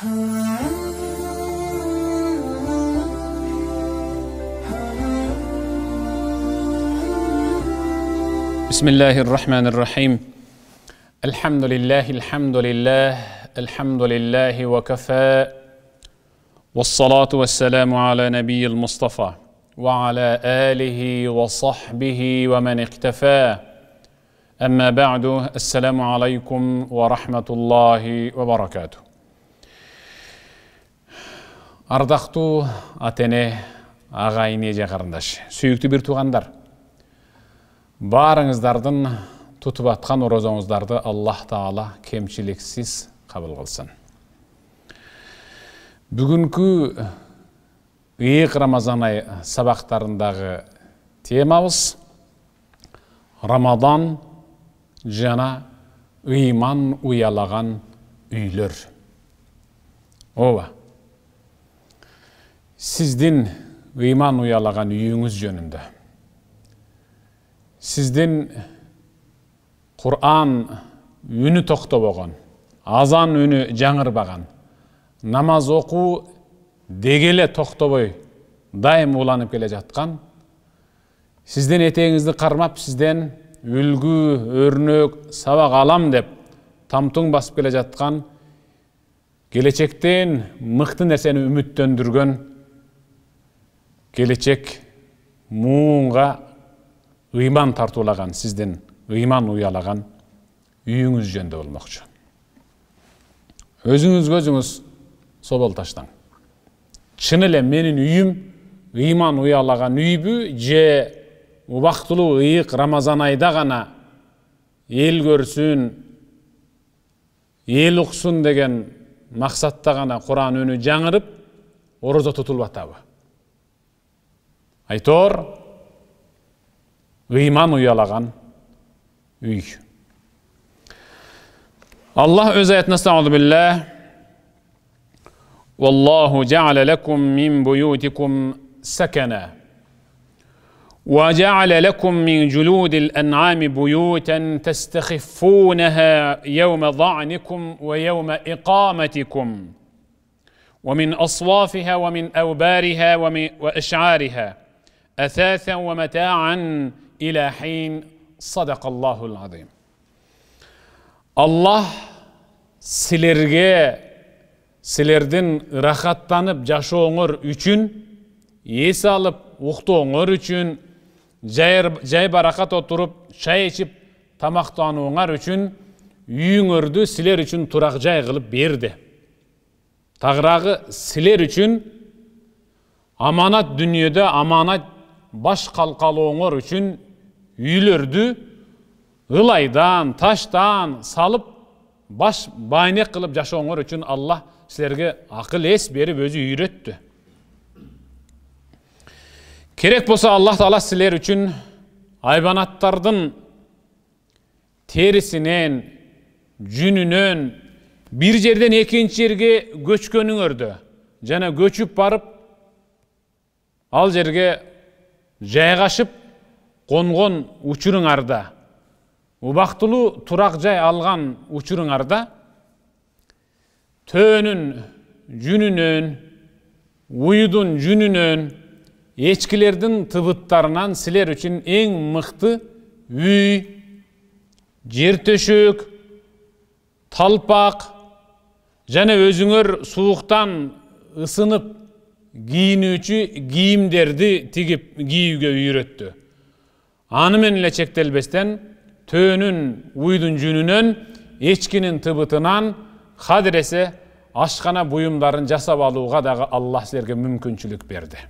بسم الله الرحمن الرحيم الحمد لله الحمد لله الحمد لله وكفى والصلاة والسلام على نبي المصطفى وعلى آله وصحبه ومن اقتفى أما بعد السلام عليكم ورحمة الله وبركاته Ардақту ата эне ага ине же карындаш сүйүктүү бир туугандар баарыңыздардын тутуп аткан орозоңуздарды аллах таала кемчиликсиз кабыл кылсын бүгүнкү ыйык рамазан ай сабактарындагы темабыз рамадан жана ыйман уялаган үйлөр ооба сіздің ыйман уялаған үйіңіз жөнінде сізден құран үні болған. азан үні жаңырбаған намаз оқу дегеле тоқтабой дайым уланып келе жатқан сізден етегіңізді қармап сізден үлгі өрнек сабақ алам деп тамтың басып келе жатқан келешектен мықты нәрсені үміттендірген келечек муунга ыйман тартуулаган сиздин ыйман уялаган үйүңүз жөнүндө болмокчу өзүңүзгө өзүңүз собол таштаң чын эле менин үйүм ыйман уялаган үйбү же убактылуу ыйык рамазан айда гана эл көрсүн эл уксун деген максатта гана куран үнү жаңырып орозо тутулуп атабы Aitor, gıymanu yalağan, üy. Allah öz ayetine estağudu billah. Vallahu ceale lekum min buyutikum sekena. وجعل لكم من جلود الانعام بيوتا تستخفونها يوم ظعنكم ويوم اقامتكم ومن اصوافها ومن اوبارها ومن واشعارها اثاثا ومتاعا الى حين صدق الله العظيم аллах силерге силердин ырахаттанып жашооңор үчүн эс алып уктооңор үчүн жай баракат отуруп чай ичип тамактанууңар үчүн үйүңөрдү силер үчүн турак жай кылып берди тагыраагы силер үчүн аманат дүнүйөдө аманат baş kalkalıoňor için üýlerdi, ılaydan, taştan salıp baş bayne kılıp yaşayanlar için Allah sizlerge akıl es berip özü yürüttü. Kerek bolsa Allah Taala sizler için hayvanatlardan terisinin, cününün bir yerden ikinci yerge göçkönüňördi. Jana göçüp barıp al yerge Жайғашып қашып қонған убактылуу турак жай алған учуруңарда төөнүн жүнүнөн уюдун жүнүнөн эчкилердин тыбыттарынан сілер үчүн эң мыкты үй жер төшөк талпак жана өзүңөр сууктан ысынып кийинүүчү кийимдерди тигип кийүүгө үйрөттү аны менен эле чектелбестен төөнүн уйдун жүнүнөн эчкинин тыбытынан кадиресе ашкана буюмдарын жасап алууга дагы алла силерге мүмкүнчүлүк берди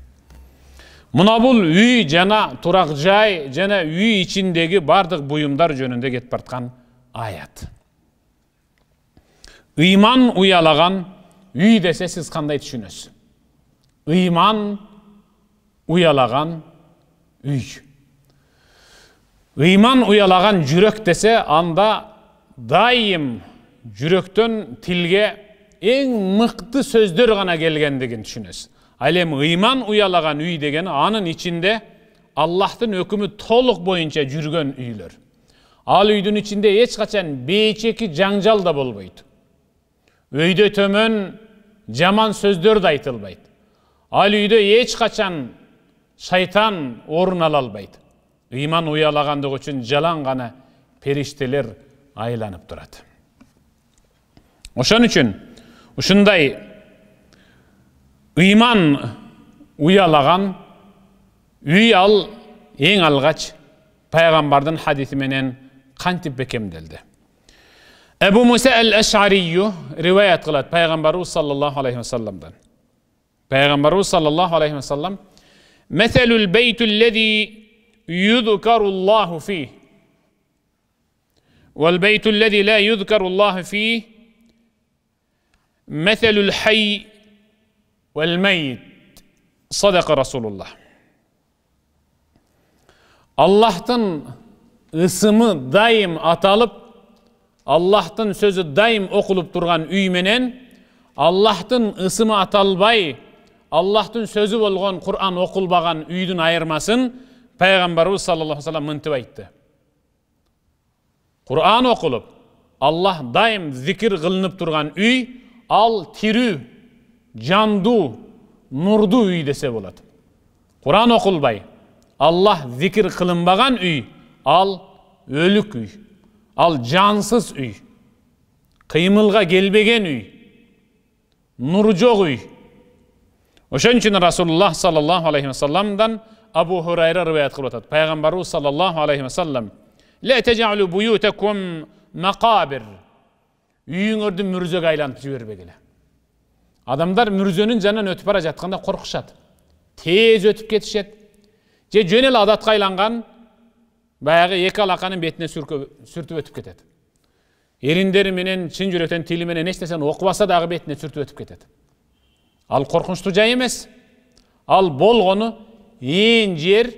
мына бул үй жана турак жай жана үй ичиндеги баардык буюмдар жөнүндө кетип бараткан аят ыйман уялаган үй десе сиз кандай түшүнөсүз ыйман ұялаған үй ыйман ұялаған жүрек десе анда дайым жүректен тілге ең мықты сөздер ғана келгендігін түшінесіз ал эми ыйман уялаған үй деген анын ичинде аллахтын өкімі толық бойынша жүрген үйлер ал үйдүн ичинде эч качан бейчеки жаңжал да болбойт өйдө төмен жаман сөздер да айтылбайт ал үйде ешқашан шайтан орын ала албайды иман уялагандыгы үшін жалаң ғана периштелер айланып тұрады ошон үчүн ушундай ыйман уялаган үй ал эң алгач пайгамбардын хадиси менен кантип бекемделди әбу муса әл әшарию риуаят қылады пайғамбарымыз саллаллаху алейхи уассаламдан Peygamberimiz sallallahu aleyhi ve sellem Meselül beytül lezi yudkarullahu fih vel beytül lezi la yudkarullahu fih meselül hayy vel meyyit sadaka Resulullah Allah'tan ısımı daim atalıp Allah'tan sözü daim okulup durgan üy menen Allah'tan ısımı atalbay аллахтын сөзі болған құран оқылбаған үйдің айырмасын пайғамбарымыз саллаллаху алейhi мынтіп айтты құран оқылып аллах дайым зікір қылынып тұрған үй ал тірі жанду нұрды үй десе болады құран оқылбай аллах зікір қылынбаған үй ал өлік үй ал жансыз үй қимылға келбеген үй нұр жоқ үй o'shaning uchun rasululloh sollallohu alayhi vasallamdan abu hurayra rivoyat qilib o'tadi payg'ambarimiz sollallohu alayhi vasallam maqobir үйіңерді мүрзеге адамдар мүрзөнүн жанынан өтүп бара жатқанда коркушат тез өтіп кетишет же жөнел адатқа айланған баяғы екі алақанын бетіне сүртіп өтіп кетеді чын шын жүректен менен эч нерсени оқымаса дағы бетіне сүртіп өтіп кетеді ал қорқынышты жай емес ал болғаны ең жер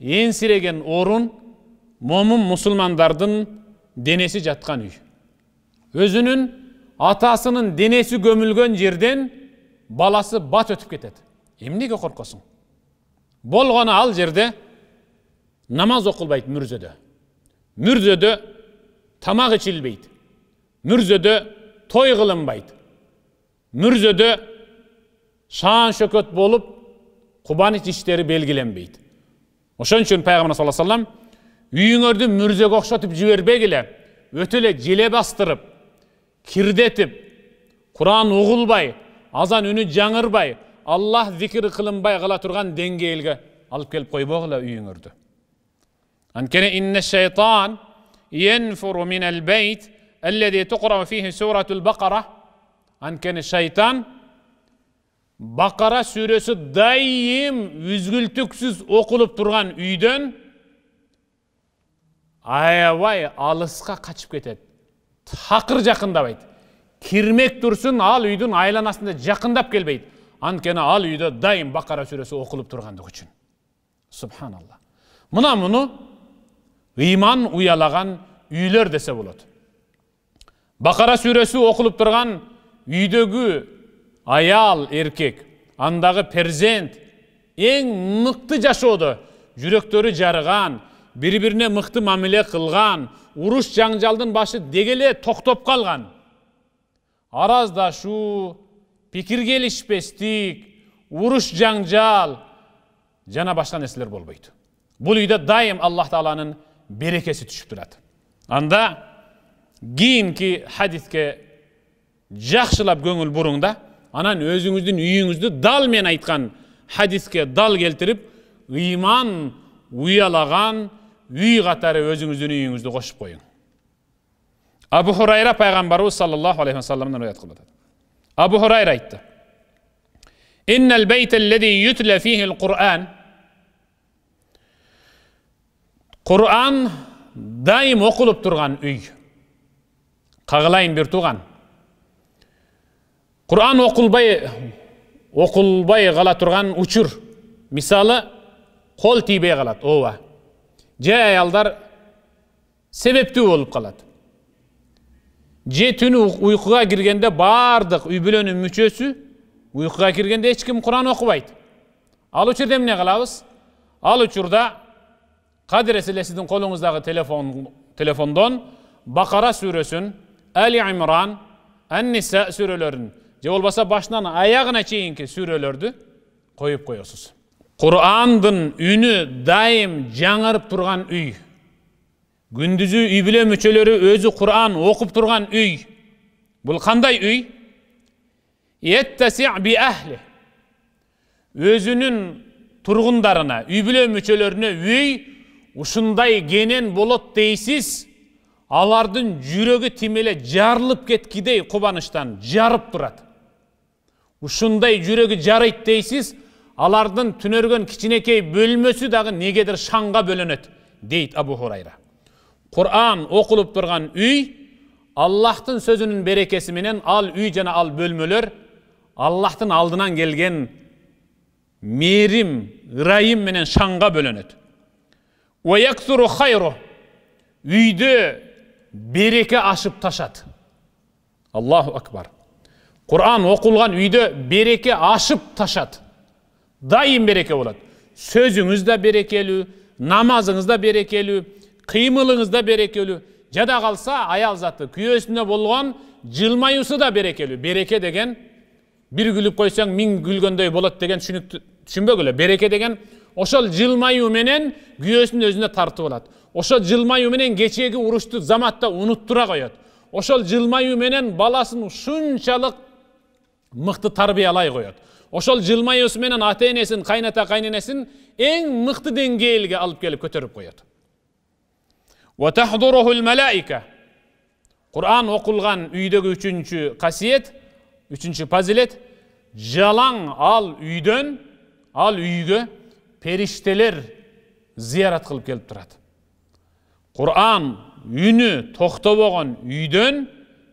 сіреген орын момын мұсылмандардың денесі жатқан үй өзінің атасының денесі көмілген жерден баласы бат өтіп кетеді эмнеге қорқасың болғаны ал жерде намаз оқылбайды мүрзеде мүрзеде тамақ ішілбейді мүрзеде той қылынбайды мүрзеде shan shukat bo'lib qubanish ishlari belgilanmaydi o'shaning uchun payg'ambar sallallohu alayhi vasallam үйіңерді мүрзеге ұқсатып жібербегіле өтіле желе бастырып кирдетіп құран ұғылбай азан үні жаңырбай аллах зикір қылынбай қала тұрған деңгейге алып келіп қойбағыла үйіңерді анткени инна шайтан ينفر من البيت الذي تقرأ فيه سورة البقرة عن كان الشيطان бақара сүресі дайым үзгілтіксіз оқылып тұрған үйден аябай алысқа қашып кетеді тақыр жақындабайды кірмек тұрсын ал үйдің айланасында жақындап келбейді анткені ал үйде дайым бақара сүресі оқылып тұрғандығы үшін субханалла мына мұны иман ұялаған үйлер десе болады бақара сүресі оқылып тұрған үйдегі аял еркек андағы перзент ең мықты жашоды жүректері жарыған бір біріне мықты мамиле қылған ұрыс жаңжалдың башы дегеле тоқтоп қалған араздашу пикир келишпестик ұрыс жаңжал жана башка нәрселер болбайды бұл үйде дайым аллах тағаланың берекесі түшіп тұрады анда кейінгі хадиске жақшылап көңіл бұрыңда анан өзүңүздүн үйүңүздү дал мен айткан хадиске дал келтирип ыйман уялаган үй катары өзүңүздүн үйүңүздү кошуп коюң абу хурайра пайгамбарыбыз саллаллаху алейхи вассаламдан рыят кылып атат абу хурайра айтты куран дайым окулуп турган үй кагылайын бир тууган құран оқылбай оқылбай қала тұрған учур мысалы қол тибей қалады ооба же аялдар себептүү болып қалады же түні ұйқыға кіргенде бардық үй бүлөнүн мүчөсү ұйқыға кіргенде ешкім құран оқымайды ал учурда эмне кылабыз ал учурда кадір эле сиздин колуңуздагы телефон телефондон бакара сүрөсүн әли имран ан ниса сүрөлөрүн же болбосо башынан аягына чейинки сүрөлөрдү коюп коесуз курандын үнү дайым жаңырып турган үй күндүзү үй бүлө мүчөлөрү өзү куран окуп турган үй бул кандай үй өзүнүн тургундарына үй бүлө мүчөлөрүнө үй ушундай кенен болот дейсиз алардын жүрөгү тим эле жарылып кеткидей кубанычтан жарып турат ушундай жүрегі жарайт дейсіз алардың түнөргөн кичинекей бөлмөсү дагы негедир шаңга бөлөнөт дейт абу хурайра куран оқылып тұрған үй аллахтын сөзүнүн берекеси менен ал үй жана ал бөлмөлөр аллахтын алдынан келген мээрим ырайым менен шаңга бөлөнөт үйдө береке ашып ташат аллаху акбар құран оқылған үйде береке ашып ташады дайым береке болады сөзіңіз да берекелі намазыңыз да берекелі қимылыңыз да берекелі жада қалса аял заты күйесіне болған жылмаюсы да берекелі береке деген бір күліп қойсаң мың күлгендей болады деген түсінбегіле береке деген ошол жылмаю менен күйөөсүн өзүнө тартып алат ошол жылмаюу менен кечеги урушту заматта унуттура коет ошол жылмаюу менен баласын ушунчалык мықты тарбиялай қояды ошол жылмаюусу менен ата энесин кайната кайненесин эң мыкты деңгээлге алып келип көтөрүп коет куран окулган үйдөгү үчүнчү касиет үчүнчү пазилет жалаң ал үйдөн ал үйгө периштелер зиярат кылып келіп тұрады. куран үні токтобогон үйдөн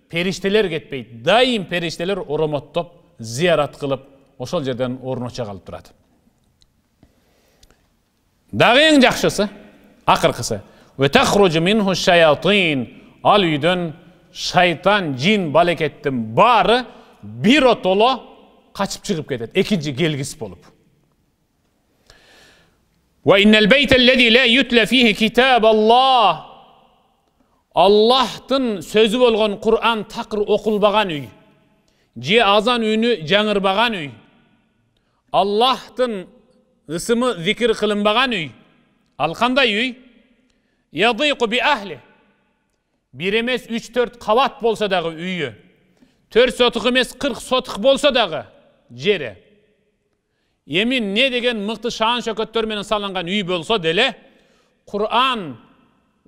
периштелер кетпейді дайым периштелер оромоттоп зиярат кылып ошол жерден орноча калып турат дагы эң жакшысы акыркысы ал үйдөн шайтан жин балекеттин баары биротоло качып чыгып кетет экинчи келгис болуп وإن البيت الذي لا يتلى فيه كتاب الله аллахтың сөзі болған құран тақыр оқылбаған үй же азан үйіні жаңырбаған үй аллахтың ысымы зікір қылынбаған үй ал қандай үй бір емес үш төрт қабат болса дағы үйі төрт сотық емес қырық сотық болса дағы жері емін не деген мықты шаған шөкеттерменен салынған үй болса деле құран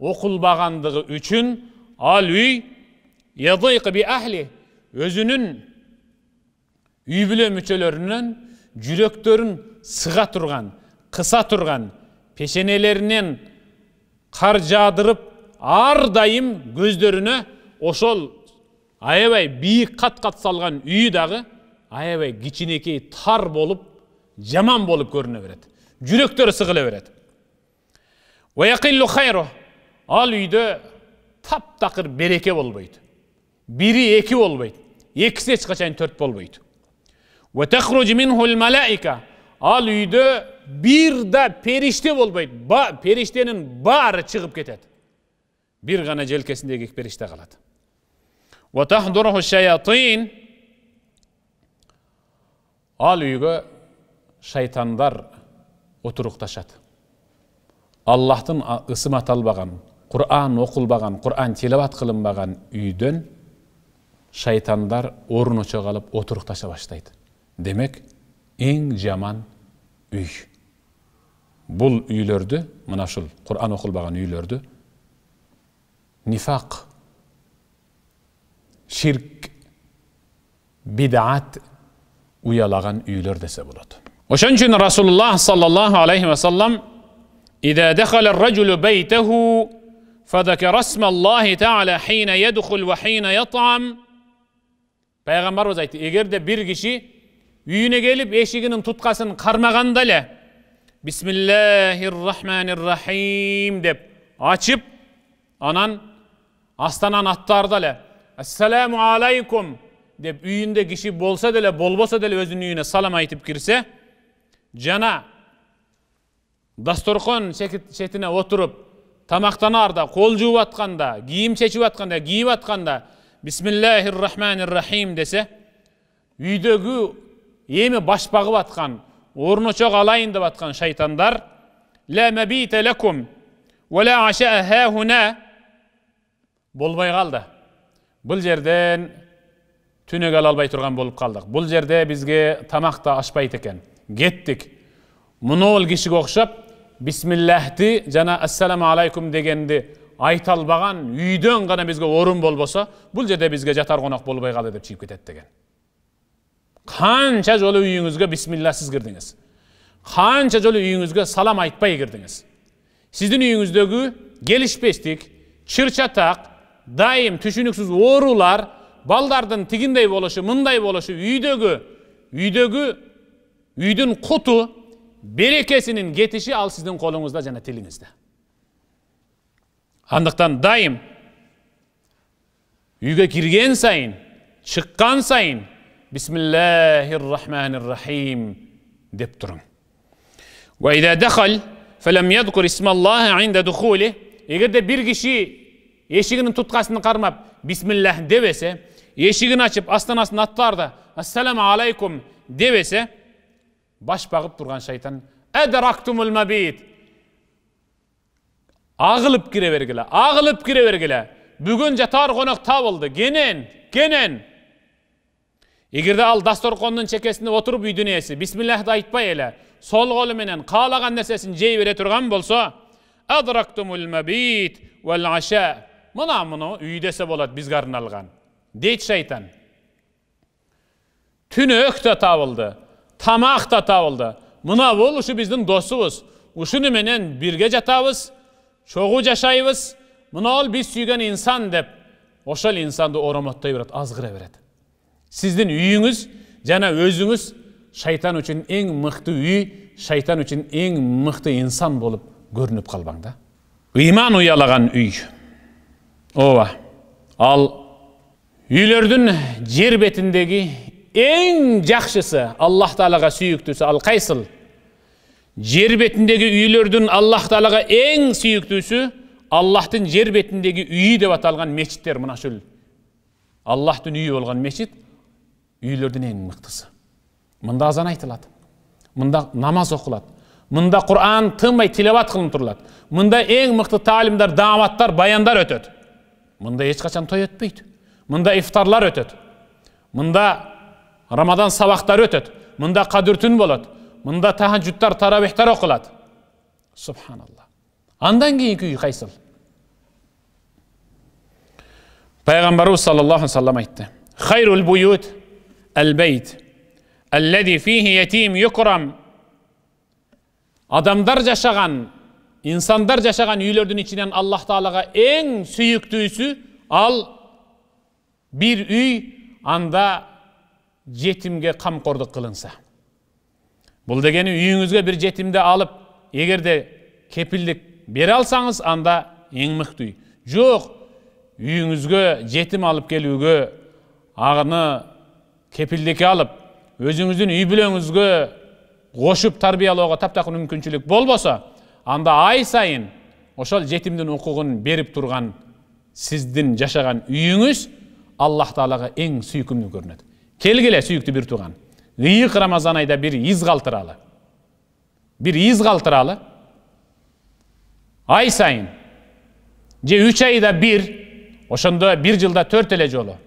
оқылбағандығы үшін ал үй өзінің үй бүлө мүчөлөрүнөн жүрөктөрүн сыға тұрған қыса тұрған пешенелерінен қар жадырып ар дайым көздөрүнө ошол аябай бийик қат-қат салған үйі дағы аябай кичинекей тар болып, жаман болып көріне берет Жүректері сыгыла берет ал үйді таптақыр тақыр береке болбайды бірі екі болбайды эч качан төрт болбайды ал үйдө бірді да періште болбайды ба, періштенің бары шығып кетеді бір ғана желкесіндегі періште қалады ал үйгі шайтандар отурукташат аллахтың ысыма аталбаган құран оқылбаған құран тилават қылынбаған үйден шайтандар орын оча қалып отырықташа баштайды демек ең жаман үй бұл үйлерді мына шул құран оқылбаған үйлерді нифақ ширк bidat uyalagan üyler dese bulad. Oşun için Resulullah sallallahu aleyhi ve sellem اِذَا دَخَلَ الرَّجُلُ بَيْتَهُ فَذَكَرَ اسْمَ اللّٰهِ تَعَلَى ح۪ينَ يَدْخُلْ وَح۪ينَ يَطْعَم Peygamber Hoca etti. Eğer de bir kişi yüğüne gelip eşiğinin tutkasını karmaganda le Bismillahirrahmanirrahim de, açıp anan astanan attarda le Esselamu aleykum dep üyünde kişi bolsa dele bolbosa dele özünün üyüne salam aytıp girse cana dastorkon şetine oturup тамақтанарда қол жуып жатқанда киім шешіп жатқанда киіп жатқанда бисмиллахи рахмани рахим десе үйдегі емі баш бағып жатқан ошақ алайын деп жатқан шайтандар болбай қалды бұл жерден түнек ала албай тұрған болып қалдық бұл жерде бізге тамақ та ашпайды екен кеттік мұны ол кишіге бисмиллахты жана ассаламу алейкум дегенди айта албаган үйдөн гана бизге орун болбосо бул жерде бизге жатар конок болбой калды деп чыгып кетет деген канча жолу үйүңүзгө бисмилласыз кирдиңиз канча жолу үйүңүзгө салам айтпай кирдиңиз сиздин үйүңүздөгү келишпестик чатак дайым түшүнүксүз оорулар балдардын тигиндей болушу мындай болушу үйдөгү үйдөгү үйдүн куту берекесінің кетіші ал сіздің қолыңызда және тіліңізде андықтан дайым үйге кірген сайын шыққан сайын бисмиллахир рахманир рахим деп тұрың егер де бір кіші есігінің тұтқасын қармап бисмиллах дебесе есігін ашып астанасын аттарды ассаламу алейкум дебесе баш бағып тұрған шайтан әдрактумул мәбит ағылып кіре бергіле ағылып кіре бергіле бүгін жатар қонақ табылды кенен кенен егерде ал дастарханның шекесінде отырып үй дүниесі бисмиллахды айтпай эле сол қолы менен қалаған нәрсесін жей бере тұрған болса мына мұны үй десе болады бізге арналған дейді шайтан түнөк да табылды тамақ та табылды мына ол ұшы біздің досыбыз үшіні менен бірге жатабыз чогуу жашайбыз мына ол біз сүйген инсан деп ошал инсанды оромоттой берет азғыра берет Сіздің үйіңіз, жана өзіңіз, шайтан үшін эң мыкты үй шайтан үшін эң мыкты инсан болып көрүнүп қалбаңда. да ыйман үй ооба ал үйлердің жер бетіндегі ең жақшысы аллах тағалаға сүйіктісі ал қайсыл жер бетіндегі үйлердің аллах тағалаға ең сүйіктісі аллахтың жер бетіндегі үйі деп аталған мешіттер мына шүл аллахтың үйі болған мешіт үйлердің ең мұқтысы мында азан айтылады мында намаз оқылады мында құран тынбай тилават қылынып тұрылады мында ең мықты тағлимдар даваттар баяндар өтеді мында ешқашан той өтпейді мында ифтарлар өтеді мында рамадан сабақтары өтеді мұнда қадір түн болады мұнда тахаджудтар тарабихтар оқылады субханалла андан кейінгі үй қайсыл пайғамбарымыз саллаллаху салаллаху салам айтты хайрул әл адамдар жашаған инсандар жашаған үйлердің ішінен аллах тағалаға ең сүйіктісі ал бір үй анда жетімге қамқорлық қылынса бұл дегені үйіңізге бір жетімді алып егер де кепілдік бере алсаңыз анда ең мықты жоқ үйіңізге жетім алып келуге ағыны кепілдікке алып өзіңіздің үй бүлеңізге қошып тарбиялауға таптакыр мүмкіншілік болбоса анда ай сайын ошол жетимдин укугун берип турган сиздин жашаган үйүңүз аллах таалага эң сүйкүмдүү көрүнөт келгіле сүйікті бір туған ыйық рамазан айда бір из қалтыралы бір из қалтыралы ай сайын же үч айда бір ошондо бир жылда төрт эле жолу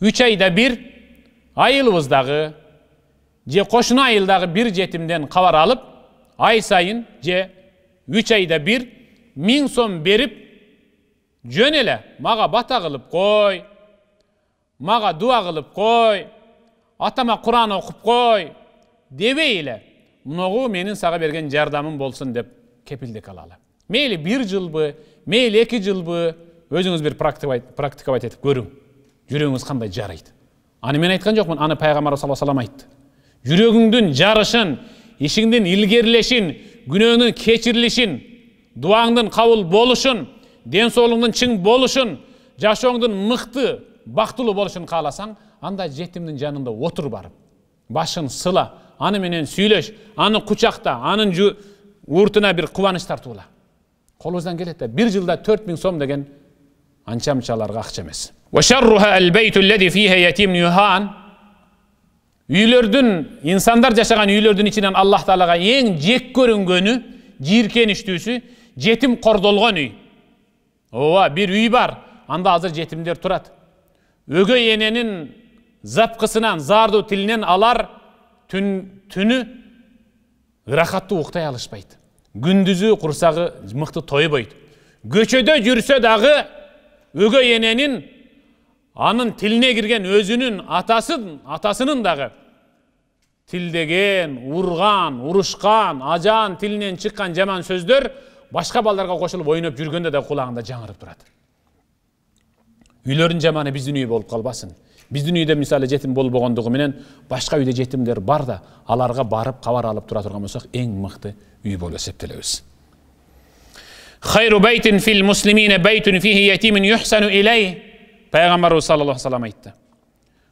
үч айда бир айылыбыздагы же кошуна айылдагы бир жетимден кабар алып ай сайын же үч айда бир миң сом берип жөн эле мага бата кылып кой маға дуа қылып қой атама құран оқып қой эле мұнығу менің саға берген жардамым болсын деп кепілдік алалы мейлі бір жылбы мейлі екі жылбы өзіңіз бір практиковать етіп көрің жүрегіңіз қандай жарайды аны мен айтқан жоқпын аны пайғамбар саллаллаху алейхи айтты жүрегіңдің жарышын ішіңдің ілгерілешін күнәңнің кешірілішін дуаңдың қабыл ден денсаулығыңдың чың болушын жашооңдун мықты бактылуу болушун кааласаң анда жетимдин жанында отур барып башын сыла аны менен сүйлөш аны кучакта анын ууртуна бир кубаныч тартуула колубуздан келет да бир жылда төрт миң сом деген анча мынчаларга акча эмес үйлөрдүн инсандар жашаган үйлөрдүн ичинен аллах таалага эң жек көрүнгөнү жийиркеничтүүсү жетим кордолгон үй ооба бир үй бар анда азыр жетимдер турат өгей эненин запқысынан зарду тілінен алар түн, түні ырахаттуу уктай алышпайт күндүзү курсагы мыкты тойбойт көчөдө жүрсө дагы өгөй эненин анын тіліне кірген өзінің атасын атасынын дагы тилдеген урган урушкан ажан тілінен шыққан жаман сөздер басқа балдарга қосылып ойнап жүргенде да құлағында жаңырып тұрады үйлөрүнүн жаманы биздин үй болуп калбасын биздин үйдө мисалы жетим болбогондугу менен башка үйдө жетимдер бар да аларга барып кабар алып тура турган болсок эң мыкты үй болуп эсептелебиз хайру байтин фил муслимин байтун фихи юхсану илей пайгамбарыбыз саллаллаху алейхи вассалам айтты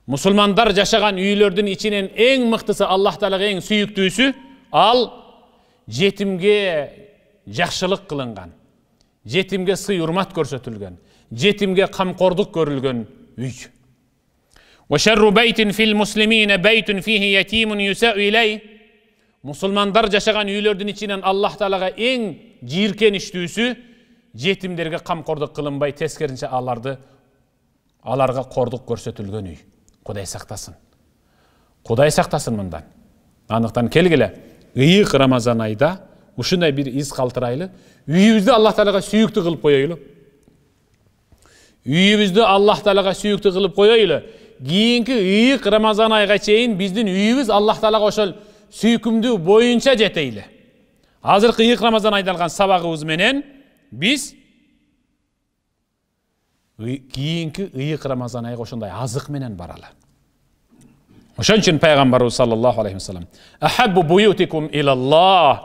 мусулмандар жашаган үйлөрдүн ичинен эң мыктысы аллах таалага эң сүйүктүүсү ал жетимге жакшылык кылынган жетимге сый урмат көрсөтүлгөн жетімге қамқордық көрілген үй мұсылмандар жашаған үйлердің ішінен аллах тағалаға ең жиіркеніштісі жетімдерге қамқордық қылынбай тескерінше аларды аларға қордық көрсетілген үй құдай сақтасын құдай сақтасын мұндан анықтан келгілі ыйық рамазан айда ушундай бір із калтырайлы үйүбүздү алла тағалаға сүйікті қылып коелу үйімізді аллах тағалаға сүйікті қылып қояйлы кейінгі үйік рамазан айға шейін біздің үйіміз аллах тағалаға ошол сүйкімді бойынша жетейлі азыркы ыйык рамазан айда алган сабагыбыз менен биз кийинки ыйык рамазан айга ошондой азык менен баралы ошон үчүн пайгамбарыбыз саллаллаху алейхи вассалам ахаббу буютикум илаллах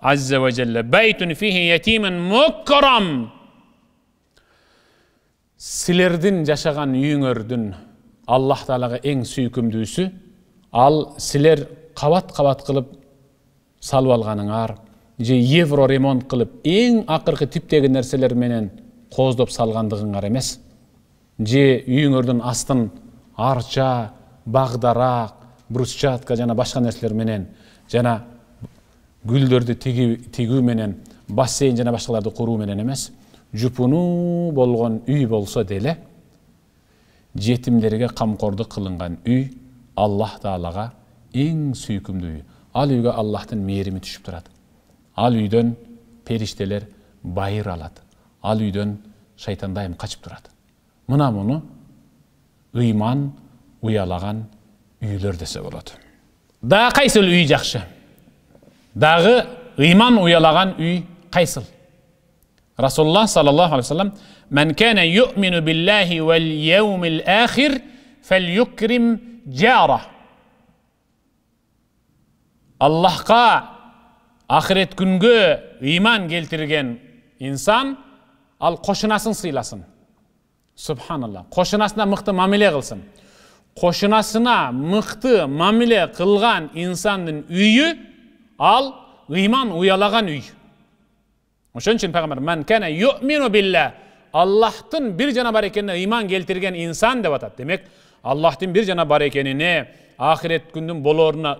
азза ва жалла байтун фихи ятиман мукрам силердин жашаган үйүңөрдүн аллах таалага эң сүйкүмдүүсү ал силер кабат кабат кылып салып алганыңар же евро ремонт кылып эң акыркы типтеги нерселер менен кооздоп салгандыгыңар эмес же үйүңөрдүн астын арча баг дарак брусчатка жана башка нерселер менен жана гүлдөрдү тигүү менен бассейн жана башкаларды куруу менен эмес жупуну болған үй болса деле жетімдерге қамқорды қылынған үй аллах таалага эң сүйкімді үй ал үйге аллахтын мейірімі түшүп тұрады. ал үйдөн периштелер байыр алады. ал үйдөн шайтан дайым качып тұрады мына муну ыйман уялаган үйлөр десе болады дагы қайсыл үй жакшы Дағы ыйман ұялаған үй қайсыл. Resulullah sallallahu aleyhi ve sellem men kana yu'minu billahi vel yevmil ahir felyukrim cara. Allah'a ahiret günkü iman geltirgen insan al koşunasın sıylasın. Subhanallah. Koşunasına mıhtı mamile kılsın. Koşunasına mıhtı mamile kılgan insanın üyü al iman uyalagan üyü o'shaning uchun payg'ambar man kana yu'minu billah Allah'tın bir janobar ekanini iman keltirgan inson deb atadi demek Allah'tın bir janobar ekanini oxirat kunning bo'laverina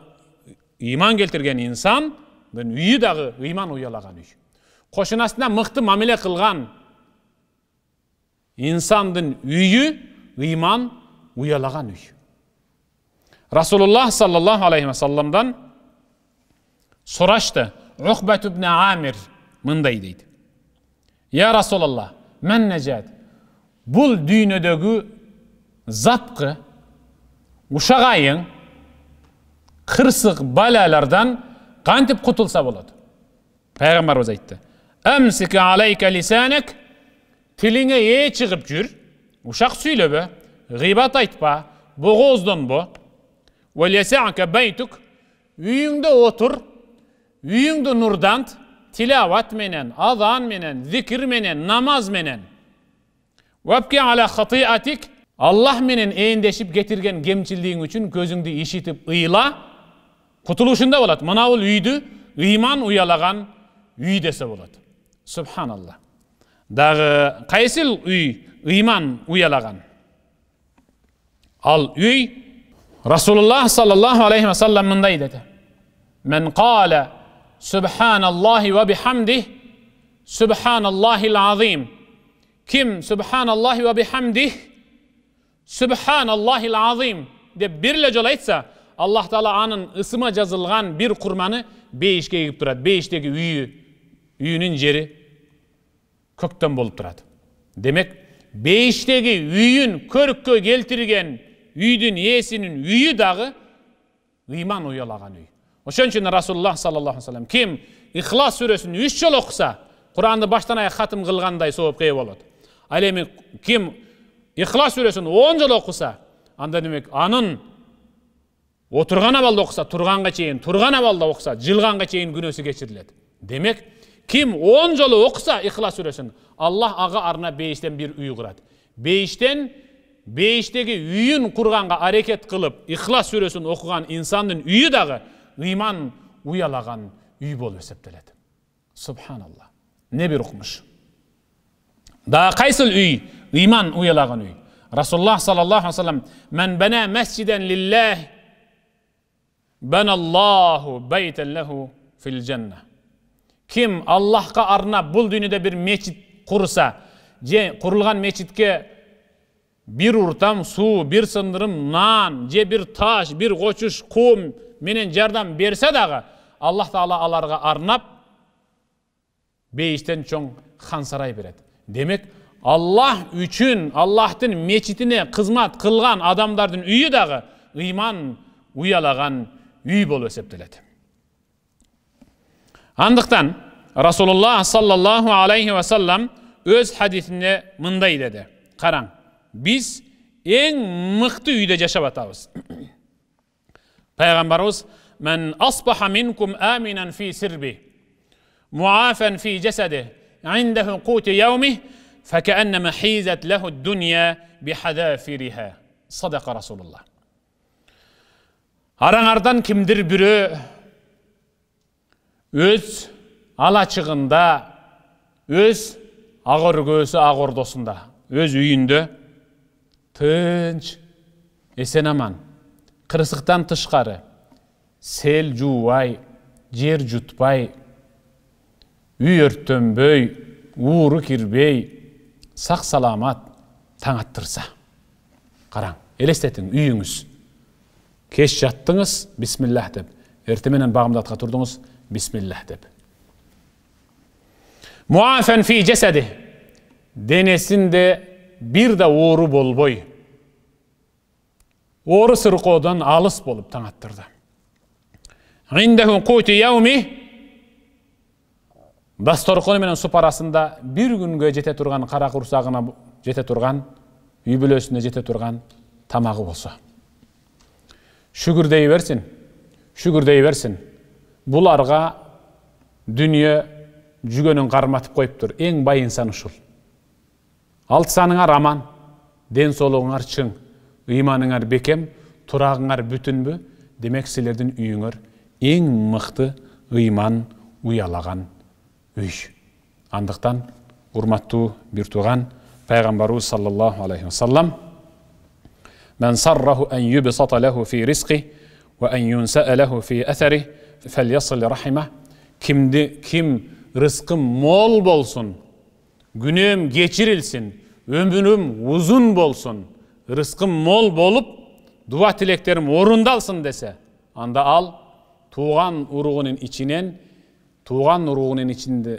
iymon keltirgan inson uyi dag'i iymon uyalagan uy qo'shnasina miqti mamila kılgan insanın uyi iman uyalagan uy sallallahu aleyhi ve vasallamdan so'rashdi uhbat ibn amir мындай дейді я расулалла мән нәжат бұл дүниедегі затқы ұшағайың қырсық балалардан қантып құтылса болады пайғамбарымыз айтты әмсікі алейка лисәнік тіліңе е шығып жүр ұшақ бі, ғибат айтпа боғоздонбо бәйтүк үйіңде отыр үйіңді нұрдант tilavat менен азан менен зикир менен намаз менен аллах менен ээндешип кетирген кемчилигиң үчүн көзүңдү ишитип ыйла кутулушунда болот мына бул үйдү ыйман уялаган үй десе болот субханалла дагы кайсыл үй ыйман уялаган ал үй расулуллах саллаллаху алейхи вассалам мындай деди Subhanallahi ve bihamdih Subhanallahil azim. Kim Subhanallahi ve bihamdih Subhanallahil azim De bir yil Allah alloh anın ismi jozilgan bir qurmani beyishga egib turadi beyishdagi uyi uyining jeri ko'kdan bo'lib turadi demak beyishdagi uyin ko'rikka keltirgan uyning egasining uyi dag'i iymon uyalagan uy ошон үчүн расулуллах саллаллаху алейхи vasallam ким ихлас сүрөсүн үч жолу окуса куранды баштан аяк хатым кылгандай savobga ээ болот ал эми ким ихлас сүрөсүн он жолу окуса анда демек анын отурган абалда окуса турганга чейин турган абалда окуса жылганга чейин күнөөсү кечирилет демек ким он жолу окуса ихлас сүрөсүн аллах ага арнап бейиштен бир үй курат бейиштен бейиштеги үйүн курганга аракет кылып ихлас сүрөсүн окуган инсандын үйү дагы ыйман уялаган үй болуп эсептелет субханалла не бир укмуш дагы кайсыл үй ыйман уялаган үй расулуллах саллаллаху алейхи вассалам мәсжиден лиллах бейтен фил ким аллахка арнап бул дүйнөдө бір мечит курса же курулган мечитке бір ұртам су, бір сындырым нан же бир таш бир кочуш кум менен жардам берсе дағы аллах таала аларга арнап бейіштен чоң хан сарай береді. демек аллах үчүн аллахтын мечитине кызмат кылган адамдардын үйү дагы ыйман уялаган үй болуп эсептелет андыктан расулулла саллаллаху алейхи вассалам өз хадисинде мындай деди караң биз эң мыкты үйдө жашап атабыз Peygamberimiz men asbaha minkum aminen fi sirbi muafen fi cesedi indehu kuti yevmih فكأنما حيزت кімдір өз алачыгында өз ақ өргөсі ақ өз үйүндө тынч есен аман қырсықтан тышқары сел жуай жер жұтпай үй өрттөнбөй ууру кирбей сақ саламат таң аттырса қараң елестетің үйіңіз кеш жаттыңыз бисмиллах деп ертеменен бағымдатқа тұрдыңыз бисмиллах деп муафен фи денесінде бір да ууру болбой орыс ырқодан алыс болып таң аттырды дасторкону менен сұп арасында бир күнгө жете турган кара курсагына жете турган үй бүлөсүнө жете турган тамагы болсо дей берсин дей берсин буларга дүние жүгөнүн карматып коюптур эң бай инсан ушул алтысаныңар аман ден соолугуңар чың ыйманыңар бекем тұрағыңар бүтінбі демек сілердің үйіңер ең мықты ыйман ұялаған үй андықтан урматтуу бир тууган пайгамбарыбыз саллаллаху алейхи вассалам мән сарраху ән юбсата ләху фи ризқи уә ән юнсәә ләху фи әсәри фәлясл рахима кимди ким мол болсын, күнөм рызқым мол болып дуа тілектерім орындалсын десе анда ал туған уруғының ішінен туған уруғының ішінде,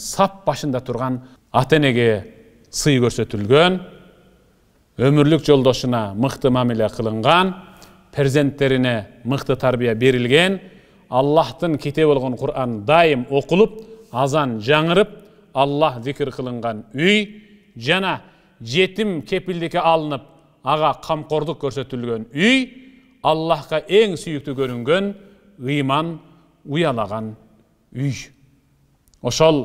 сап башында тұрған ата енеге сый көрсөтүлгөн өмүрлүк жолдошуна мыкты мамиле кылынган перзенттерине мыкты тарбия берилген аллахтын китеби болгон куран дайым окулуп азан жаңырып аллах зикир кылынган үй жана жетім кепілдікке алынып аға қамқорлық көрсетілген үй аллахқа ең сүйікті көрінген ыйман ұялаған үй ошол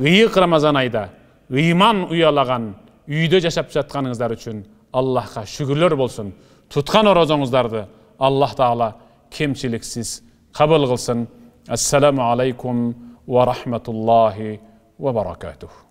ыйык рамазан айда ыйман ұялаған үйде жашап жатқаныңыздар үшін аллахқа шүгірлер болсын тұтқан оразаңыздарды аллах тағала кемшіліксіз қабыл қылсын ассаламу алейкум ва рахматуллахи ва баракатух